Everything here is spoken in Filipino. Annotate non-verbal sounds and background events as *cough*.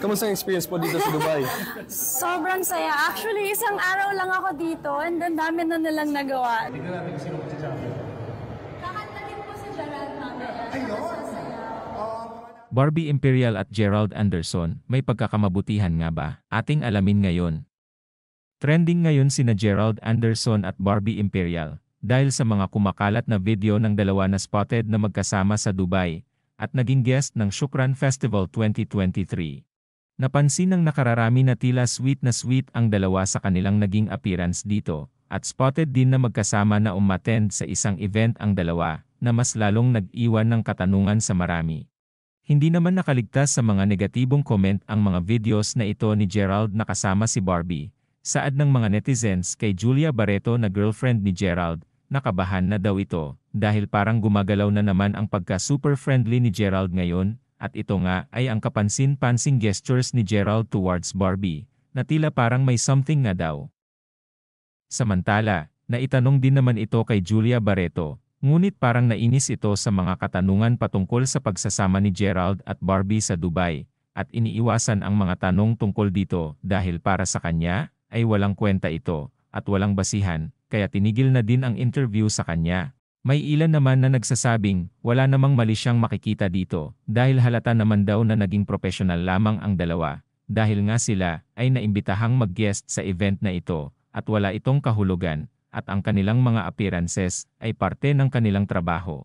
Kamusta ang experience po dito sa Dubai? *laughs* Sobrang saya. Actually, isang araw lang ako dito and then dami na nalang nagawa. Tignan natin kung sino magsasama. Kakanta din po si Gerald mamaya. Ayun! Barbie Imperial at Gerald Anderson, may pagkakamabutihan nga ba? Ating alamin ngayon. Trending ngayon sina Gerald Anderson at Barbie Imperial, dahil sa mga kumakalat na video ng dalawa na spotted na magkasama sa Dubai, at naging guest ng Shukran Festival 2023. Napansin ng nakararami na tila sweet na sweet ang dalawa sa kanilang naging appearance dito, at spotted din na magkasama na umattend sa isang event ang dalawa, na mas lalong nag-iwan ng katanungan sa marami. Hindi naman nakaligtas sa mga negatibong comment ang mga videos na ito ni Gerald na kasama si Barbie, saad ng mga netizens kay Julia Barreto na girlfriend ni Gerald, nakabahan na daw ito, dahil parang gumagalaw na naman ang pagka-super friendly ni Gerald ngayon, at ito nga ay ang kapansin-pansing gestures ni Gerald towards Barbie, na tila parang may something na daw. Samantala, naitanong din naman ito kay Julia Barreto, ngunit parang nainis ito sa mga katanungan patungkol sa pagsasama ni Gerald at Barbie sa Dubai, at iniiwasan ang mga tanong tungkol dito dahil para sa kanya ay walang kwenta ito at walang basihan, kaya tinigil na din ang interview sa kanya. May ilan naman na nagsasabing, wala namang mali siyang makikita dito, dahil halata naman daw na naging profesional lamang ang dalawa, dahil nga sila ay naimbitahang mag-guest sa event na ito, at wala itong kahulugan, at ang kanilang mga appearances ay parte ng kanilang trabaho.